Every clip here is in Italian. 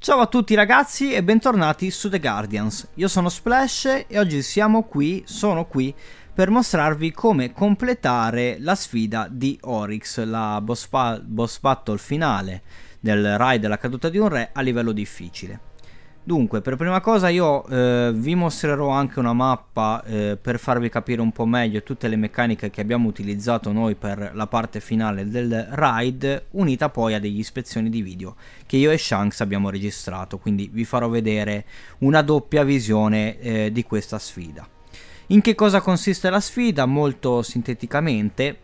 Ciao a tutti ragazzi e bentornati su The Guardians. Io sono Splash e oggi siamo qui, sono qui per mostrarvi come completare la sfida di Oryx, la boss, boss battle finale del Rai della caduta di un re a livello difficile. Dunque, per prima cosa io eh, vi mostrerò anche una mappa eh, per farvi capire un po' meglio tutte le meccaniche che abbiamo utilizzato noi per la parte finale del ride, unita poi a degli ispezioni di video che io e Shanks abbiamo registrato, quindi vi farò vedere una doppia visione eh, di questa sfida. In che cosa consiste la sfida? Molto sinteticamente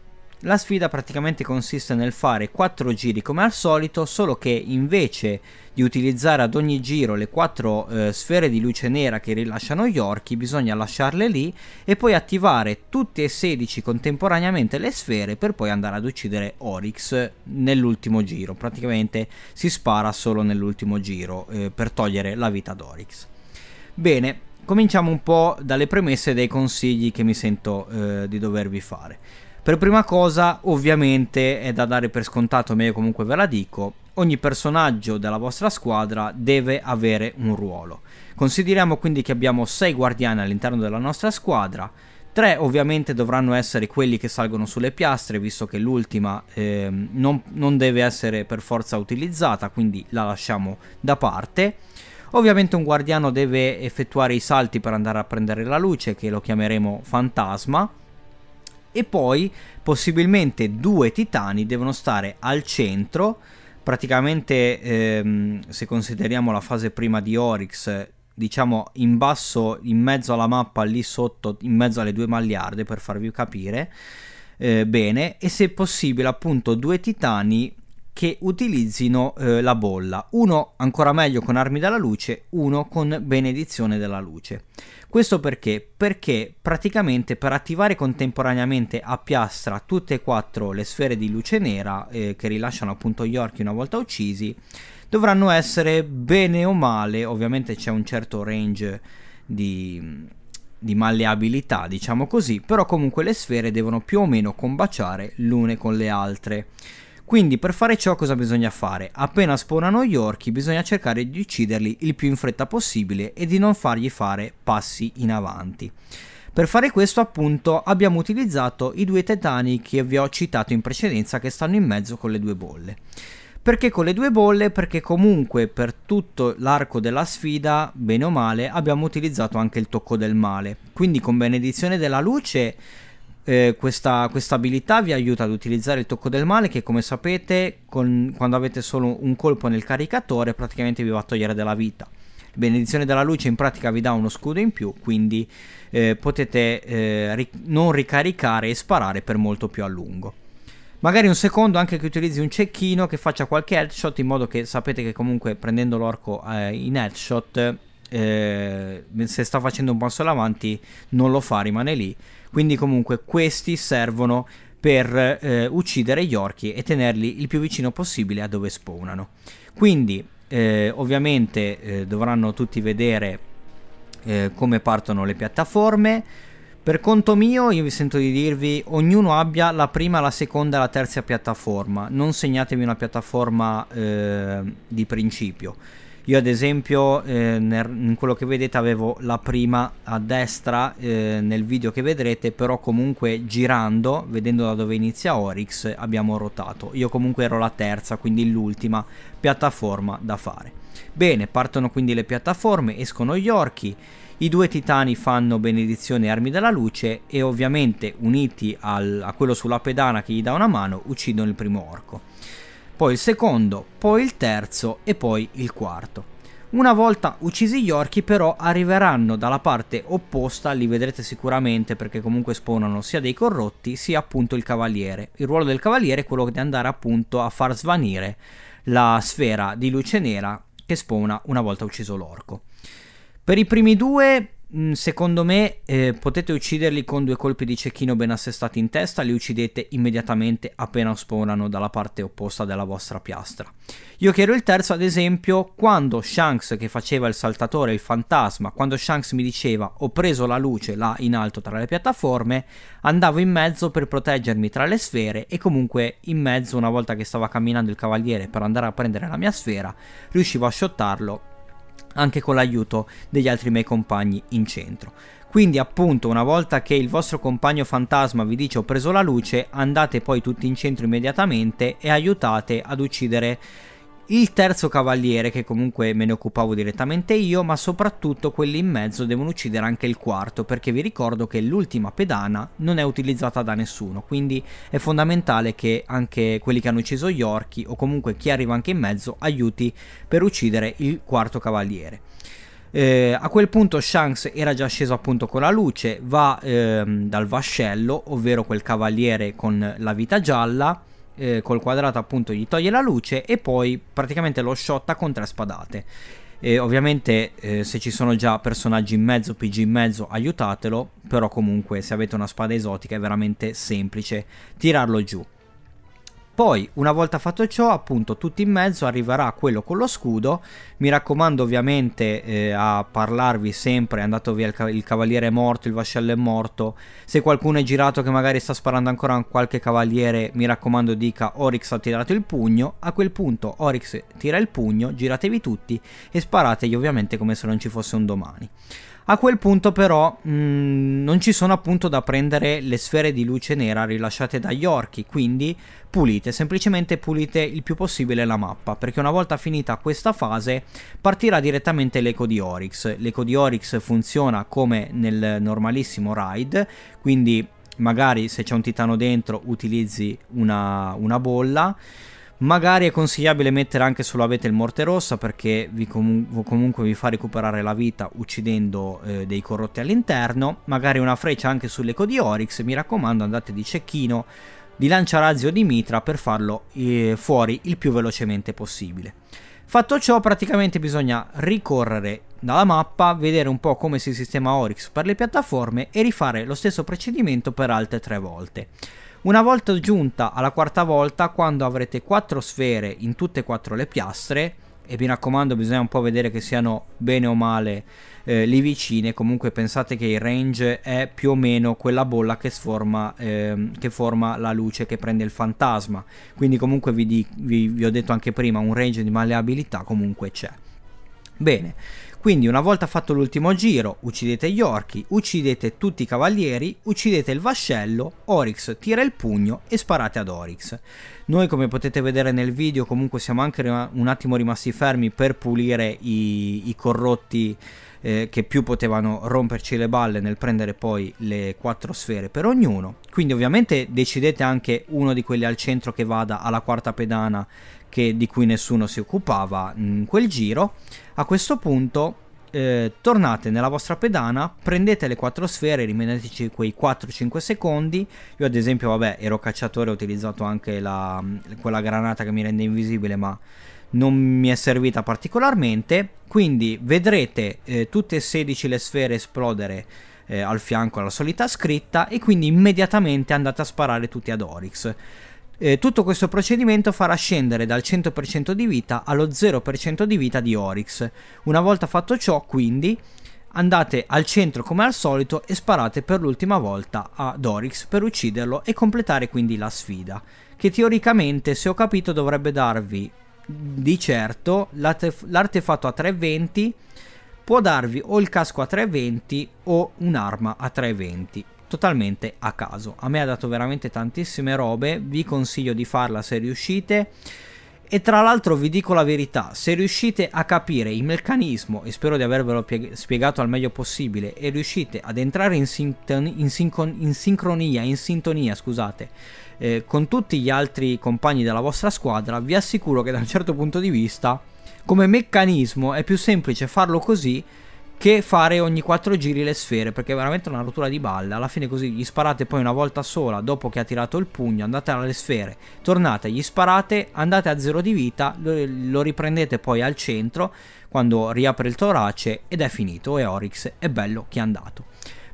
la sfida praticamente consiste nel fare 4 giri come al solito, solo che invece di utilizzare ad ogni giro le 4 eh, sfere di luce nera che rilasciano gli orchi, bisogna lasciarle lì e poi attivare tutte e 16 contemporaneamente le sfere per poi andare ad uccidere Oryx nell'ultimo giro. Praticamente si spara solo nell'ultimo giro eh, per togliere la vita ad Oryx. Bene, cominciamo un po' dalle premesse e dai consigli che mi sento eh, di dovervi fare. Per prima cosa, ovviamente, è da dare per scontato, ma io comunque ve la dico, ogni personaggio della vostra squadra deve avere un ruolo. Consideriamo quindi che abbiamo 6 guardiani all'interno della nostra squadra, 3 ovviamente dovranno essere quelli che salgono sulle piastre, visto che l'ultima eh, non, non deve essere per forza utilizzata, quindi la lasciamo da parte. Ovviamente un guardiano deve effettuare i salti per andare a prendere la luce, che lo chiameremo fantasma e poi possibilmente due titani devono stare al centro praticamente ehm, se consideriamo la fase prima di Oryx diciamo in basso in mezzo alla mappa lì sotto in mezzo alle due magliarde per farvi capire eh, bene e se possibile appunto due titani che utilizzino eh, la bolla, uno ancora meglio con armi della luce, uno con benedizione della luce. Questo perché? Perché praticamente per attivare contemporaneamente a piastra tutte e quattro le sfere di luce nera eh, che rilasciano appunto gli orchi una volta uccisi, dovranno essere bene o male, ovviamente c'è un certo range di, di malleabilità, diciamo così, però comunque le sfere devono più o meno combaciare l'une con le altre. Quindi per fare ciò cosa bisogna fare? Appena spawnano gli orchi bisogna cercare di ucciderli il più in fretta possibile e di non fargli fare passi in avanti. Per fare questo appunto abbiamo utilizzato i due tetani che vi ho citato in precedenza che stanno in mezzo con le due bolle. Perché con le due bolle? Perché comunque per tutto l'arco della sfida, bene o male, abbiamo utilizzato anche il tocco del male. Quindi con benedizione della luce eh, questa, questa, abilità vi aiuta ad utilizzare il tocco del male che come sapete con, quando avete solo un colpo nel caricatore praticamente vi va a togliere della vita. Benedizione della luce in pratica vi dà uno scudo in più quindi eh, potete eh, ri non ricaricare e sparare per molto più a lungo. Magari un secondo anche che utilizzi un cecchino che faccia qualche headshot in modo che sapete che comunque prendendo l'orco eh, in headshot eh, se sta facendo un passo in avanti non lo fa rimane lì quindi comunque questi servono per eh, uccidere gli orchi e tenerli il più vicino possibile a dove spawnano. Quindi eh, ovviamente eh, dovranno tutti vedere eh, come partono le piattaforme. Per conto mio, io vi sento di dirvi, ognuno abbia la prima, la seconda e la terza piattaforma. Non segnatevi una piattaforma eh, di principio io ad esempio eh, nel, in quello che vedete avevo la prima a destra eh, nel video che vedrete, però comunque girando, vedendo da dove inizia Oryx, abbiamo rotato. Io comunque ero la terza, quindi l'ultima piattaforma da fare. Bene, partono quindi le piattaforme, escono gli orchi, i due titani fanno benedizione e armi della luce e ovviamente uniti al, a quello sulla pedana che gli dà una mano uccidono il primo orco poi il secondo, poi il terzo e poi il quarto. Una volta uccisi gli orchi però arriveranno dalla parte opposta, li vedrete sicuramente perché comunque spawnano sia dei corrotti sia appunto il cavaliere. Il ruolo del cavaliere è quello di andare appunto a far svanire la sfera di luce nera che spawna una volta ucciso l'orco. Per i primi due Mm, secondo me eh, potete ucciderli con due colpi di cecchino ben assestati in testa, li uccidete immediatamente appena spawnano dalla parte opposta della vostra piastra. Io che il terzo, ad esempio, quando Shanks che faceva il saltatore, il fantasma, quando Shanks mi diceva ho preso la luce là in alto tra le piattaforme, andavo in mezzo per proteggermi tra le sfere e comunque in mezzo una volta che stava camminando il cavaliere per andare a prendere la mia sfera, riuscivo a shottarlo anche con l'aiuto degli altri miei compagni in centro. Quindi appunto una volta che il vostro compagno fantasma vi dice ho preso la luce, andate poi tutti in centro immediatamente e aiutate ad uccidere il terzo cavaliere che comunque me ne occupavo direttamente io, ma soprattutto quelli in mezzo devono uccidere anche il quarto, perché vi ricordo che l'ultima pedana non è utilizzata da nessuno, quindi è fondamentale che anche quelli che hanno ucciso gli orchi o comunque chi arriva anche in mezzo aiuti per uccidere il quarto cavaliere. Eh, a quel punto Shanks era già sceso appunto con la luce, va ehm, dal vascello, ovvero quel cavaliere con la vita gialla, eh, col quadrato appunto gli toglie la luce e poi praticamente lo shotta con tre spadate. E ovviamente eh, se ci sono già personaggi in mezzo, PG in mezzo, aiutatelo, però comunque se avete una spada esotica è veramente semplice tirarlo giù. Poi, una volta fatto ciò, appunto, tutto in mezzo arriverà quello con lo scudo. Mi raccomando ovviamente eh, a parlarvi sempre, è andato via il, ca- il cavaliere morto, il vascello è morto. Se qualcuno è girato che magari sta sparando ancora a qualche cavaliere, mi raccomando dica Oryx ha tirato il pugno. A quel punto Oryx tira il pugno, giratevi tutti e sparategli ovviamente come se non ci fosse un domani. A quel punto però mh, mm, non ci sono appunto da prendere le sfere di luce nera rilasciate dagli orchi, quindi pulite, semplicemente pulite il più possibile la mappa, perché una volta finita questa fase partirà direttamente l'eco di Oryx. L'eco di Oryx funziona come nel normalissimo raid, quindi magari se c'è un titano dentro utilizzi una, una bolla Magari è consigliabile mettere anche sull'avete il morte rossa perché vi com- comunque vi fa recuperare la vita uccidendo eh, dei corrotti all'interno. Magari una freccia anche sull'eco di Oryx. Mi raccomando, andate di cecchino, di lanciarazzi o di mitra per farlo eh, fuori il più velocemente possibile. Fatto ciò, praticamente bisogna ricorrere dalla mappa, vedere un po' come si sistema Oryx per le piattaforme e rifare lo stesso procedimento per altre tre volte. Una volta giunta alla quarta volta, quando avrete quattro sfere in tutte e quattro le piastre, e mi raccomando bisogna un po' vedere che siano bene o male eh, lì vicine comunque pensate che il range è più o meno quella bolla che, sforma, eh, che forma la luce che prende il fantasma quindi comunque vi, di, vi, vi ho detto anche prima un range di malleabilità comunque c'è bene quindi una volta fatto l'ultimo giro, uccidete gli orchi, uccidete tutti i cavalieri, uccidete il vascello, Oryx tira il pugno e sparate ad Oryx. Noi come potete vedere nel video comunque siamo anche un attimo rimasti fermi per pulire i, i corrotti eh, che più potevano romperci le balle nel prendere poi le quattro sfere per ognuno. Quindi ovviamente decidete anche uno di quelli al centro che vada alla quarta pedana che, di cui nessuno si occupava in quel giro. A questo punto eh, tornate nella vostra pedana, prendete le quattro sfere, rimaneteci quei 4-5 secondi. Io ad esempio, vabbè, ero cacciatore, ho utilizzato anche la, quella granata che mi rende invisibile, ma non mi è servita particolarmente, quindi vedrete eh, tutte e 16 le sfere esplodere eh, al fianco alla solita scritta e quindi immediatamente andate a sparare tutti ad Oryx. Eh, tutto questo procedimento farà scendere dal 100% di vita allo 0% di vita di Oryx. Una volta fatto ciò, quindi, andate al centro come al solito e sparate per l'ultima volta ad Oryx per ucciderlo e completare quindi la sfida, che teoricamente, se ho capito, dovrebbe darvi di certo l'arte- l'artefatto a 320 può darvi o il casco a 320 o un'arma a 320 totalmente a caso a me ha dato veramente tantissime robe vi consiglio di farla se riuscite e tra l'altro vi dico la verità se riuscite a capire il meccanismo e spero di avervelo pie- spiegato al meglio possibile e riuscite ad entrare in, sinton- in, sincon- in sincronia in sintonia scusate eh, con tutti gli altri compagni della vostra squadra, vi assicuro che da un certo punto di vista, come meccanismo, è più semplice farlo così che fare ogni 4 giri le sfere perché è veramente una rottura di balle alla fine così gli sparate poi una volta sola dopo che ha tirato il pugno andate alle sfere tornate gli sparate andate a zero di vita lo, lo riprendete poi al centro quando riapre il torace ed è finito e Oryx è bello che è andato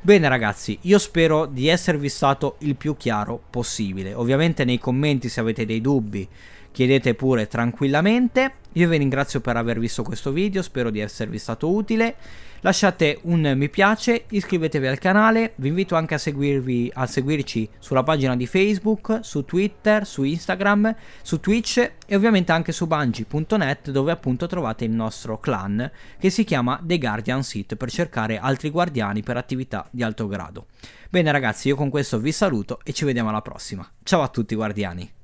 Bene ragazzi, io spero di esservi stato il più chiaro possibile. Ovviamente nei commenti se avete dei dubbi chiedete pure tranquillamente. Io vi ringrazio per aver visto questo video, spero di esservi stato utile lasciate un mi piace, iscrivetevi al canale, vi invito anche a, seguirvi, a seguirci sulla pagina di Facebook, su Twitter, su Instagram, su Twitch e ovviamente anche su bungie.net dove appunto trovate il nostro clan che si chiama The Guardian Seat per cercare altri guardiani per attività di alto grado. Bene ragazzi, io con questo vi saluto e ci vediamo alla prossima. Ciao a tutti guardiani!